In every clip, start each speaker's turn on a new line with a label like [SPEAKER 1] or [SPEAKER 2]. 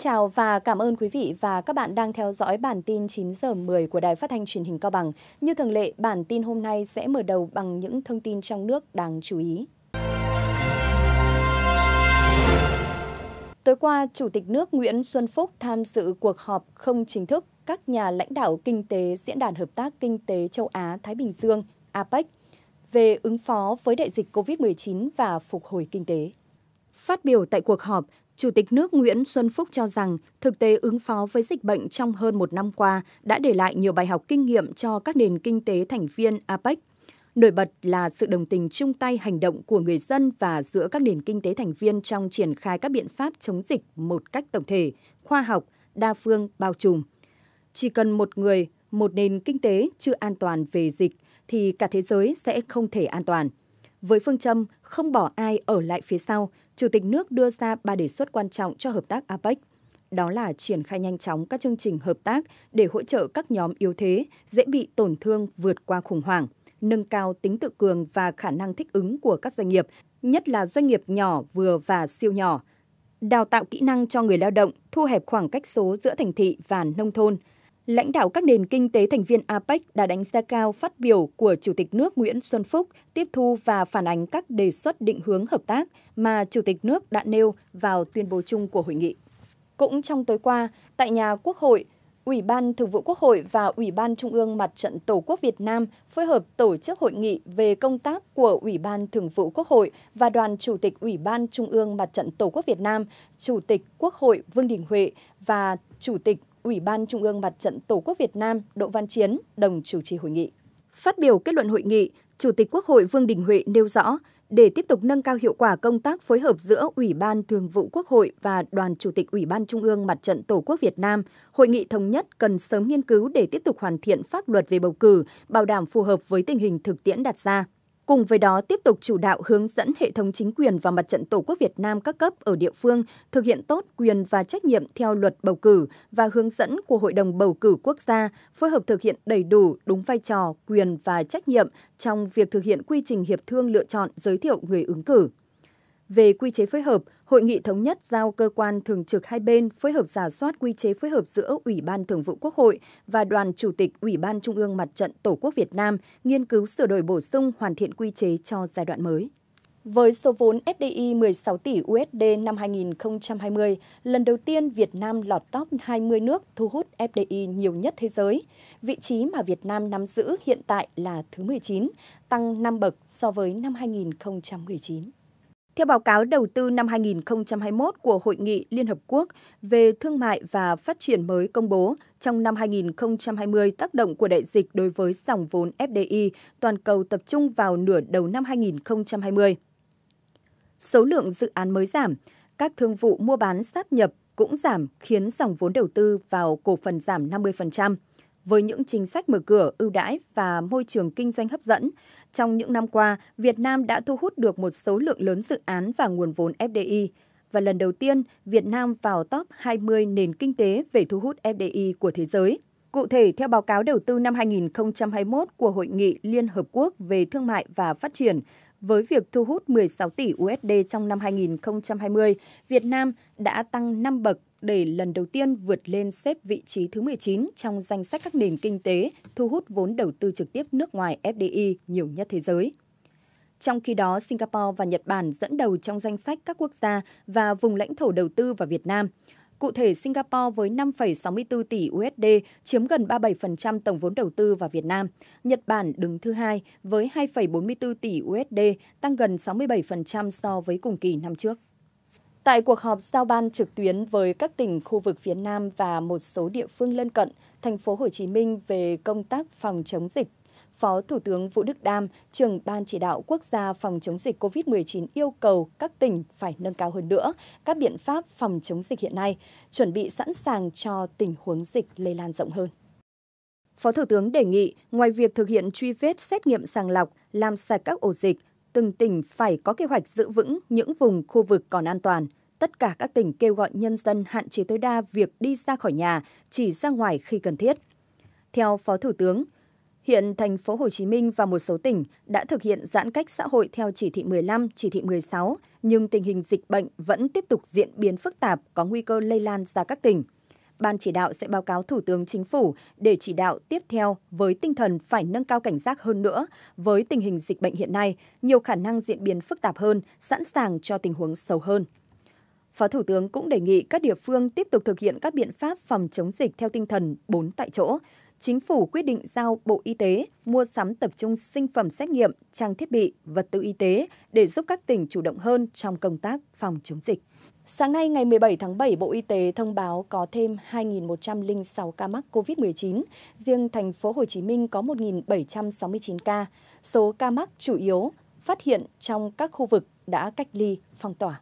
[SPEAKER 1] chào và cảm ơn quý vị và các bạn đang theo dõi bản tin 9 giờ 10 của Đài Phát thanh Truyền hình Cao Bằng. Như thường lệ, bản tin hôm nay sẽ mở đầu bằng những thông tin trong nước đáng chú ý. Tối qua, Chủ tịch nước Nguyễn Xuân Phúc tham dự cuộc họp không chính thức các nhà lãnh đạo kinh tế Diễn đàn Hợp tác Kinh tế Châu Á-Thái Bình Dương APEC về ứng phó với đại dịch COVID-19 và phục hồi kinh tế. Phát biểu tại cuộc họp, Chủ tịch nước Nguyễn Xuân Phúc cho rằng thực tế ứng phó với dịch bệnh trong hơn một năm qua đã để lại nhiều bài học kinh nghiệm cho các nền kinh tế thành viên APEC. Nổi bật là sự đồng tình chung tay hành động của người dân và giữa các nền kinh tế thành viên trong triển khai các biện pháp chống dịch một cách tổng thể, khoa học, đa phương, bao trùm. Chỉ cần một người, một nền kinh tế chưa an toàn về dịch thì cả thế giới sẽ không thể an toàn. Với phương châm không bỏ ai ở lại phía sau, Chủ tịch nước đưa ra ba đề xuất quan trọng cho hợp tác APEC. Đó là triển khai nhanh chóng các chương trình hợp tác để hỗ trợ các nhóm yếu thế, dễ bị tổn thương vượt qua khủng hoảng, nâng cao tính tự cường và khả năng thích ứng của các doanh nghiệp, nhất là doanh nghiệp nhỏ, vừa và siêu nhỏ, đào tạo kỹ năng cho người lao động, thu hẹp khoảng cách số giữa thành thị và nông thôn – lãnh đạo các nền kinh tế thành viên APEC đã đánh giá cao phát biểu của Chủ tịch nước Nguyễn Xuân Phúc tiếp thu và phản ánh các đề xuất định hướng hợp tác mà Chủ tịch nước đã nêu vào tuyên bố chung của hội nghị. Cũng trong tối qua, tại nhà Quốc hội, Ủy ban Thường vụ Quốc hội và Ủy ban Trung ương Mặt trận Tổ quốc Việt Nam phối hợp tổ chức hội nghị về công tác của Ủy ban Thường vụ Quốc hội và đoàn Chủ tịch Ủy ban Trung ương Mặt trận Tổ quốc Việt Nam, Chủ tịch Quốc hội Vương Đình Huệ và Chủ tịch Ủy ban Trung ương Mặt trận Tổ quốc Việt Nam Đỗ Văn Chiến đồng chủ trì hội nghị. Phát biểu kết luận hội nghị, Chủ tịch Quốc hội Vương Đình Huệ nêu rõ, để tiếp tục nâng cao hiệu quả công tác phối hợp giữa Ủy ban Thường vụ Quốc hội và Đoàn Chủ tịch Ủy ban Trung ương Mặt trận Tổ quốc Việt Nam, hội nghị thống nhất cần sớm nghiên cứu để tiếp tục hoàn thiện pháp luật về bầu cử, bảo đảm phù hợp với tình hình thực tiễn đặt ra. Cùng với đó, tiếp tục chủ đạo hướng dẫn hệ thống chính quyền và mặt trận Tổ quốc Việt Nam các cấp ở địa phương thực hiện tốt quyền và trách nhiệm theo luật bầu cử và hướng dẫn của Hội đồng Bầu cử Quốc gia, phối hợp thực hiện đầy đủ đúng vai trò, quyền và trách nhiệm trong việc thực hiện quy trình hiệp thương lựa chọn giới thiệu người ứng cử. Về quy chế phối hợp, hội nghị thống nhất giao cơ quan thường trực hai bên phối hợp giả soát quy chế phối hợp giữa Ủy ban Thường vụ Quốc hội và Đoàn Chủ tịch Ủy ban Trung ương Mặt trận Tổ quốc Việt Nam nghiên cứu sửa đổi bổ sung hoàn thiện quy chế cho giai đoạn mới. Với số vốn FDI 16 tỷ USD năm 2020, lần đầu tiên Việt Nam lọt top 20 nước thu hút FDI nhiều nhất thế giới. Vị trí mà Việt Nam nắm giữ hiện tại là thứ 19, tăng 5 bậc so với năm 2019. Theo báo cáo đầu tư năm 2021 của Hội nghị Liên Hợp Quốc về Thương mại và Phát triển mới công bố, trong năm 2020 tác động của đại dịch đối với dòng vốn FDI toàn cầu tập trung vào nửa đầu năm 2020. Số lượng dự án mới giảm, các thương vụ mua bán sáp nhập cũng giảm khiến dòng vốn đầu tư vào cổ phần giảm 50% với những chính sách mở cửa ưu đãi và môi trường kinh doanh hấp dẫn. Trong những năm qua, Việt Nam đã thu hút được một số lượng lớn dự án và nguồn vốn FDI và lần đầu tiên Việt Nam vào top 20 nền kinh tế về thu hút FDI của thế giới. Cụ thể, theo báo cáo đầu tư năm 2021 của Hội nghị Liên Hợp Quốc về Thương mại và Phát triển, với việc thu hút 16 tỷ USD trong năm 2020, Việt Nam đã tăng 5 bậc để lần đầu tiên vượt lên xếp vị trí thứ 19 trong danh sách các nền kinh tế thu hút vốn đầu tư trực tiếp nước ngoài FDI nhiều nhất thế giới. Trong khi đó, Singapore và Nhật Bản dẫn đầu trong danh sách các quốc gia và vùng lãnh thổ đầu tư vào Việt Nam. Cụ thể, Singapore với 5,64 tỷ USD chiếm gần 37% tổng vốn đầu tư vào Việt Nam. Nhật Bản đứng thứ hai với 2,44 tỷ USD, tăng gần 67% so với cùng kỳ năm trước. Tại cuộc họp giao ban trực tuyến với các tỉnh khu vực phía Nam và một số địa phương lân cận, thành phố Hồ Chí Minh về công tác phòng chống dịch, Phó Thủ tướng Vũ Đức Đam, trưởng Ban chỉ đạo quốc gia phòng chống dịch COVID-19 yêu cầu các tỉnh phải nâng cao hơn nữa các biện pháp phòng chống dịch hiện nay, chuẩn bị sẵn sàng cho tình huống dịch lây lan rộng hơn. Phó Thủ tướng đề nghị, ngoài việc thực hiện truy vết xét nghiệm sàng lọc, làm sạch các ổ dịch, từng tỉnh phải có kế hoạch giữ vững những vùng khu vực còn an toàn. Tất cả các tỉnh kêu gọi nhân dân hạn chế tối đa việc đi ra khỏi nhà, chỉ ra ngoài khi cần thiết. Theo Phó Thủ tướng, hiện thành phố Hồ Chí Minh và một số tỉnh đã thực hiện giãn cách xã hội theo chỉ thị 15, chỉ thị 16, nhưng tình hình dịch bệnh vẫn tiếp tục diễn biến phức tạp, có nguy cơ lây lan ra các tỉnh. Ban chỉ đạo sẽ báo cáo Thủ tướng Chính phủ để chỉ đạo tiếp theo với tinh thần phải nâng cao cảnh giác hơn nữa. Với tình hình dịch bệnh hiện nay, nhiều khả năng diễn biến phức tạp hơn, sẵn sàng cho tình huống sâu hơn. Phó Thủ tướng cũng đề nghị các địa phương tiếp tục thực hiện các biện pháp phòng chống dịch theo tinh thần bốn tại chỗ, Chính phủ quyết định giao Bộ Y tế mua sắm tập trung sinh phẩm xét nghiệm, trang thiết bị, vật tư y tế để giúp các tỉnh chủ động hơn trong công tác phòng chống dịch. Sáng nay ngày 17 tháng 7, Bộ Y tế thông báo có thêm 2.106 ca mắc COVID-19, riêng thành phố Hồ Chí Minh có 1.769 ca. Số ca mắc chủ yếu phát hiện trong các khu vực đã cách ly, phong tỏa.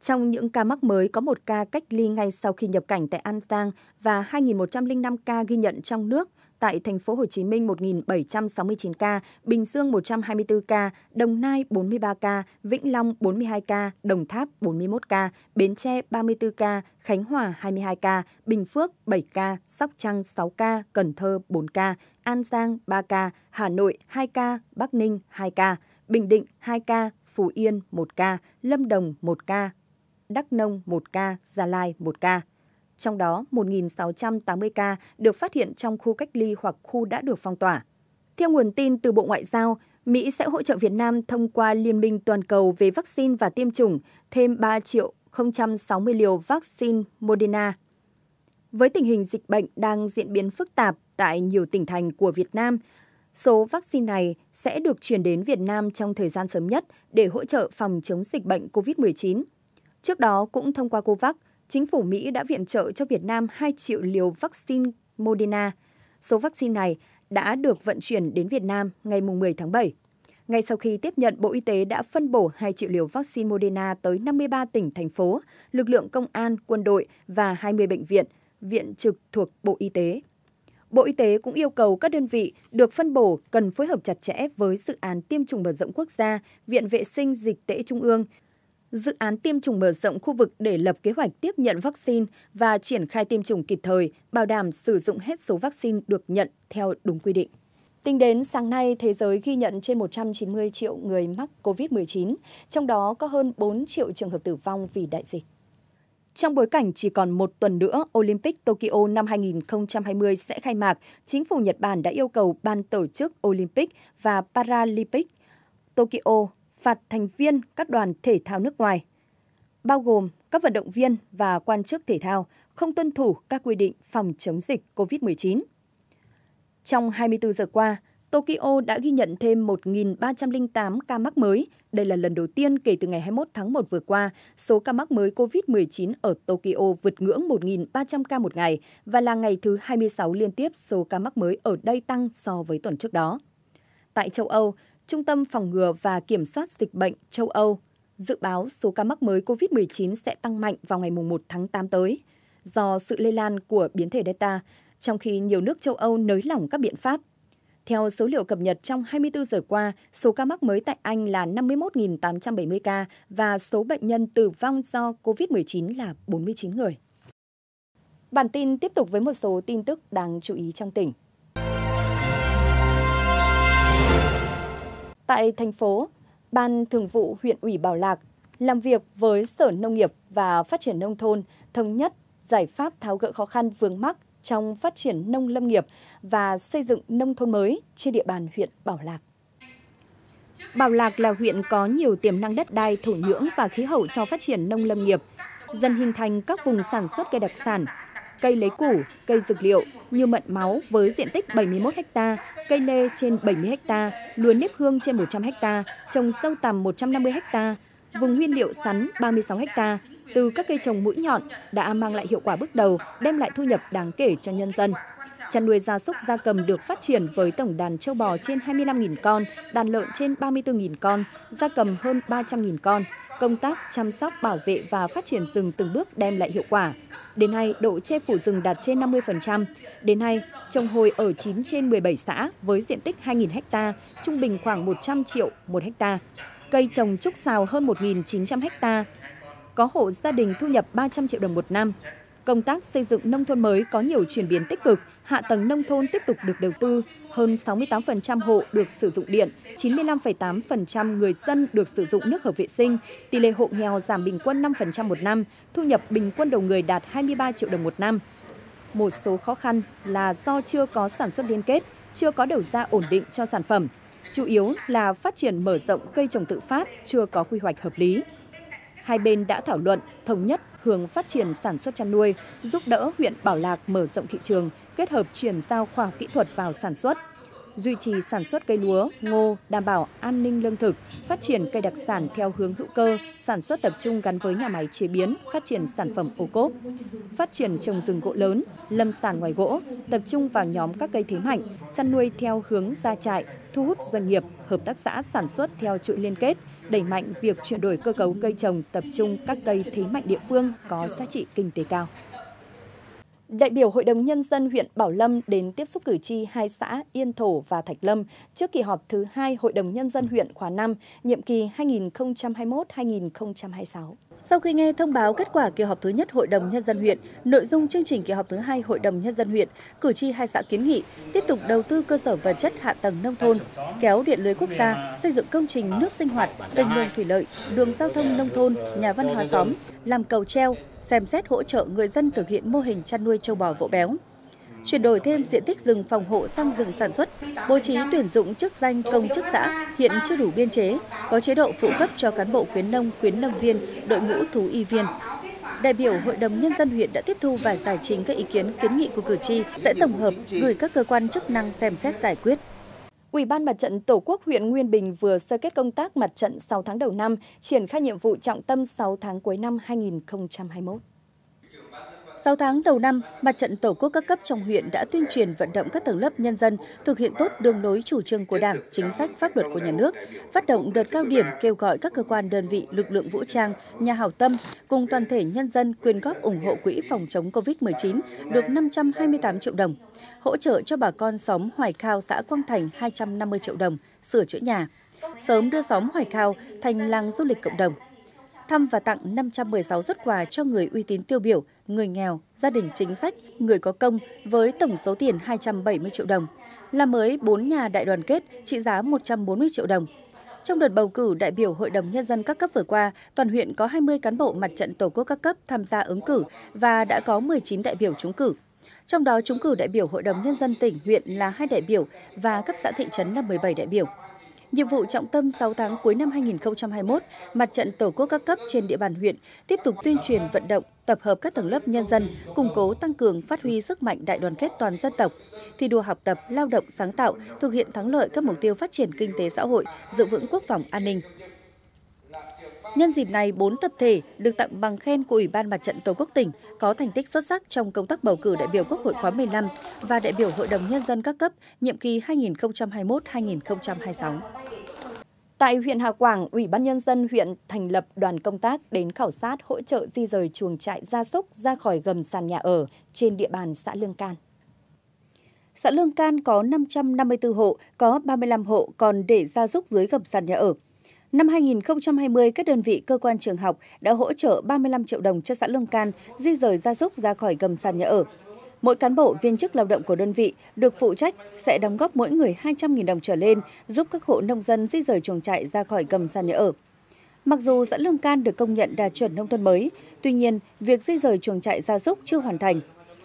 [SPEAKER 1] Trong những ca mắc mới có một ca cách ly ngay sau khi nhập cảnh tại An Giang và 2.105 ca ghi nhận trong nước tại thành phố Hồ Chí Minh 1.769 ca, Bình Dương 124 ca, Đồng Nai 43 ca, Vĩnh Long 42 ca, Đồng Tháp 41 ca, Bến Tre 34 ca, Khánh Hòa 22 ca, Bình Phước 7 ca, Sóc Trăng 6 ca, Cần Thơ 4 ca, An Giang 3 ca, Hà Nội 2 ca, Bắc Ninh 2 ca, Bình Định 2 ca, Phú Yên 1 ca, Lâm Đồng 1 ca, Đắk Nông 1 ca, Gia Lai 1 ca. Trong đó 1.680 ca được phát hiện trong khu cách ly hoặc khu đã được phong tỏa. Theo nguồn tin từ Bộ Ngoại giao, Mỹ sẽ hỗ trợ Việt Nam thông qua Liên minh toàn cầu về vaccine và tiêm chủng thêm 3 triệu 060 liều vaccine Moderna. Với tình hình dịch bệnh đang diễn biến phức tạp tại nhiều tỉnh thành của Việt Nam, số vaccine này sẽ được chuyển đến Việt Nam trong thời gian sớm nhất để hỗ trợ phòng chống dịch bệnh COVID-19. Trước đó cũng thông qua COVAX, chính phủ Mỹ đã viện trợ cho Việt Nam 2 triệu liều vaccine Moderna. Số vaccine này đã được vận chuyển đến Việt Nam ngày 10 tháng 7. Ngay sau khi tiếp nhận, Bộ Y tế đã phân bổ 2 triệu liều vaccine Moderna tới 53 tỉnh, thành phố, lực lượng công an, quân đội và 20 bệnh viện, viện trực thuộc Bộ Y tế. Bộ Y tế cũng yêu cầu các đơn vị được phân bổ cần phối hợp chặt chẽ với dự án tiêm chủng mở rộng quốc gia, Viện Vệ sinh Dịch tễ Trung ương – dự án tiêm chủng mở rộng khu vực để lập kế hoạch tiếp nhận vaccine và triển khai tiêm chủng kịp thời, bảo đảm sử dụng hết số vaccine được nhận theo đúng quy định. Tính đến sáng nay, thế giới ghi nhận trên 190 triệu người mắc COVID-19, trong đó có hơn 4 triệu trường hợp tử vong vì đại dịch. Trong bối cảnh chỉ còn một tuần nữa, Olympic Tokyo năm 2020 sẽ khai mạc, chính phủ Nhật Bản đã yêu cầu ban tổ chức Olympic và Paralympic Tokyo phạt thành viên các đoàn thể thao nước ngoài, bao gồm các vận động viên và quan chức thể thao không tuân thủ các quy định phòng chống dịch COVID-19. Trong 24 giờ qua, Tokyo đã ghi nhận thêm 1.308 ca mắc mới. Đây là lần đầu tiên kể từ ngày 21 tháng 1 vừa qua, số ca mắc mới COVID-19 ở Tokyo vượt ngưỡng 1.300 ca một ngày và là ngày thứ 26 liên tiếp số ca mắc mới ở đây tăng so với tuần trước đó. Tại châu Âu, Trung tâm Phòng ngừa và Kiểm soát Dịch bệnh châu Âu dự báo số ca mắc mới COVID-19 sẽ tăng mạnh vào ngày 1 tháng 8 tới do sự lây lan của biến thể Delta, trong khi nhiều nước châu Âu nới lỏng các biện pháp. Theo số liệu cập nhật trong 24 giờ qua, số ca mắc mới tại Anh là 51.870 ca và số bệnh nhân tử vong do COVID-19 là 49 người. Bản tin tiếp tục với một số tin tức đáng chú ý trong tỉnh. Tại thành phố, Ban Thường vụ huyện ủy Bảo Lạc làm việc với Sở Nông nghiệp và Phát triển Nông thôn thống nhất giải pháp tháo gỡ khó khăn vướng mắc trong phát triển nông lâm nghiệp và xây dựng nông thôn mới trên địa bàn huyện Bảo Lạc. Bảo Lạc là huyện có nhiều tiềm năng đất đai, thổ nhưỡng và khí hậu cho phát triển nông lâm nghiệp, dần hình thành các vùng sản xuất cây đặc sản, cây lấy củ, cây dược liệu như mận máu với diện tích 71 ha, cây lê trên 70 ha, lúa nếp hương trên 100 ha, trồng sâu tằm 150 ha, vùng nguyên liệu sắn 36 ha. Từ các cây trồng mũi nhọn đã mang lại hiệu quả bước đầu, đem lại thu nhập đáng kể cho nhân dân. Chăn nuôi gia súc gia cầm được phát triển với tổng đàn châu bò trên 25.000 con, đàn lợn trên 34.000 con, gia cầm hơn 300.000 con công tác chăm sóc, bảo vệ và phát triển rừng từng bước đem lại hiệu quả. Đến nay, độ che phủ rừng đạt trên 50%. Đến nay, trồng hồi ở 9 trên 17 xã với diện tích 2.000 ha, trung bình khoảng 100 triệu một ha. Cây trồng trúc xào hơn 1.900 ha. Có hộ gia đình thu nhập 300 triệu đồng một năm công tác xây dựng nông thôn mới có nhiều chuyển biến tích cực, hạ tầng nông thôn tiếp tục được đầu tư, hơn 68% hộ được sử dụng điện, 95,8% người dân được sử dụng nước hợp vệ sinh, tỷ lệ hộ nghèo giảm bình quân 5% một năm, thu nhập bình quân đầu người đạt 23 triệu đồng một năm. Một số khó khăn là do chưa có sản xuất liên kết, chưa có đầu ra ổn định cho sản phẩm, chủ yếu là phát triển mở rộng cây trồng tự phát chưa có quy hoạch hợp lý hai bên đã thảo luận, thống nhất hướng phát triển sản xuất chăn nuôi, giúp đỡ huyện Bảo Lạc mở rộng thị trường, kết hợp chuyển giao khoa học kỹ thuật vào sản xuất duy trì sản xuất cây lúa, ngô, đảm bảo an ninh lương thực, phát triển cây đặc sản theo hướng hữu cơ, sản xuất tập trung gắn với nhà máy chế biến, phát triển sản phẩm ô cốp, phát triển trồng rừng gỗ lớn, lâm sản ngoài gỗ, tập trung vào nhóm các cây thế mạnh, chăn nuôi theo hướng gia trại, thu hút doanh nghiệp, hợp tác xã sản xuất theo chuỗi liên kết, đẩy mạnh việc chuyển đổi cơ cấu cây trồng tập trung các cây thế mạnh địa phương có giá trị kinh tế cao. Đại biểu Hội đồng Nhân dân huyện Bảo Lâm đến tiếp xúc cử tri hai xã Yên Thổ và Thạch Lâm trước kỳ họp thứ hai Hội đồng Nhân dân huyện khóa 5, nhiệm kỳ 2021-2026. Sau khi nghe thông báo kết quả kỳ họp thứ nhất Hội đồng Nhân dân huyện, nội dung chương trình kỳ họp thứ hai Hội đồng Nhân dân huyện, cử tri hai xã kiến nghị tiếp tục đầu tư cơ sở vật chất hạ tầng nông thôn, kéo điện lưới quốc gia, xây dựng công trình nước sinh hoạt, kênh mương thủy lợi, đường giao thông nông thôn, nhà văn hóa xóm, làm cầu treo, xem xét hỗ trợ người dân thực hiện mô hình chăn nuôi châu bò vỗ béo, chuyển đổi thêm diện tích rừng phòng hộ sang rừng sản xuất, bố trí tuyển dụng chức danh công chức xã hiện chưa đủ biên chế, có chế độ phụ cấp cho cán bộ khuyến nông, khuyến nông viên, đội ngũ thú y viên. Đại biểu Hội đồng Nhân dân huyện đã tiếp thu và giải trình các ý kiến kiến nghị của cử tri sẽ tổng hợp gửi các cơ quan chức năng xem xét giải quyết. Ủy ban Mặt trận Tổ quốc huyện Nguyên Bình vừa sơ kết công tác mặt trận 6 tháng đầu năm, triển khai nhiệm vụ trọng tâm 6 tháng cuối năm 2021. 6 tháng đầu năm, Mặt trận Tổ quốc các cấp trong huyện đã tuyên truyền vận động các tầng lớp nhân dân thực hiện tốt đường lối chủ trương của Đảng, chính sách pháp luật của nhà nước, phát động đợt cao điểm kêu gọi các cơ quan đơn vị, lực lượng vũ trang, nhà hảo tâm cùng toàn thể nhân dân quyên góp ủng hộ quỹ phòng chống COVID-19 được 528 triệu đồng, hỗ trợ cho bà con xóm Hoài Khao, xã Quang Thành 250 triệu đồng, sửa chữa nhà, sớm đưa xóm Hoài Khao thành làng du lịch cộng đồng thăm và tặng 516 xuất quà cho người uy tín tiêu biểu, người nghèo, gia đình chính sách, người có công với tổng số tiền 270 triệu đồng, làm mới 4 nhà đại đoàn kết trị giá 140 triệu đồng. Trong đợt bầu cử đại biểu Hội đồng Nhân dân các cấp vừa qua, toàn huyện có 20 cán bộ mặt trận Tổ quốc các cấp tham gia ứng cử và đã có 19 đại biểu trúng cử. Trong đó trúng cử đại biểu Hội đồng Nhân dân tỉnh, huyện là 2 đại biểu và cấp xã thị trấn là 17 đại biểu. Nhiệm vụ trọng tâm 6 tháng cuối năm 2021, Mặt trận Tổ quốc các cấp trên địa bàn huyện tiếp tục tuyên truyền vận động, tập hợp các tầng lớp nhân dân, củng cố tăng cường phát huy sức mạnh đại đoàn kết toàn dân tộc, thi đua học tập, lao động sáng tạo, thực hiện thắng lợi các mục tiêu phát triển kinh tế xã hội, giữ vững quốc phòng an ninh. Nhân dịp này, 4 tập thể được tặng bằng khen của Ủy ban Mặt trận Tổ quốc tỉnh có thành tích xuất sắc trong công tác bầu cử đại biểu Quốc hội khóa 15 và đại biểu Hội đồng Nhân dân các cấp nhiệm kỳ 2021-2026. Tại huyện Hà Quảng, Ủy ban Nhân dân huyện thành lập đoàn công tác đến khảo sát hỗ trợ di rời chuồng trại gia súc ra khỏi gầm sàn nhà ở trên địa bàn xã Lương Can. Xã Lương Can có 554 hộ, có 35 hộ còn để gia súc dưới gầm sàn nhà ở. Năm 2020, các đơn vị cơ quan trường học đã hỗ trợ 35 triệu đồng cho xã Lương Can di rời gia súc ra khỏi gầm sàn nhà ở. Mỗi cán bộ viên chức lao động của đơn vị được phụ trách sẽ đóng góp mỗi người 200.000 đồng trở lên giúp các hộ nông dân di rời chuồng trại ra khỏi gầm sàn nhà ở. Mặc dù xã Lương Can được công nhận đạt chuẩn nông thôn mới, tuy nhiên, việc di rời chuồng trại gia súc chưa hoàn thành.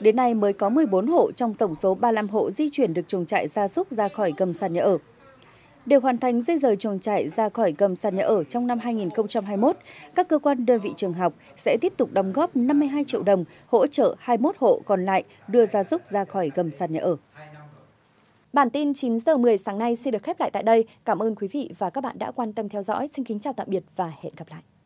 [SPEAKER 1] Đến nay mới có 14 hộ trong tổng số 35 hộ di chuyển được chuồng trại gia súc ra khỏi gầm sàn nhà ở để hoàn thành di rời chuồng trại ra khỏi gầm sàn nhà ở trong năm 2021, các cơ quan đơn vị trường học sẽ tiếp tục đóng góp 52 triệu đồng hỗ trợ 21 hộ còn lại đưa gia súc ra khỏi gầm sàn nhà ở. Bản tin 9 giờ 10 sáng nay xin được khép lại tại đây. Cảm ơn quý vị và các bạn đã quan tâm theo dõi. Xin kính chào tạm biệt và hẹn gặp lại.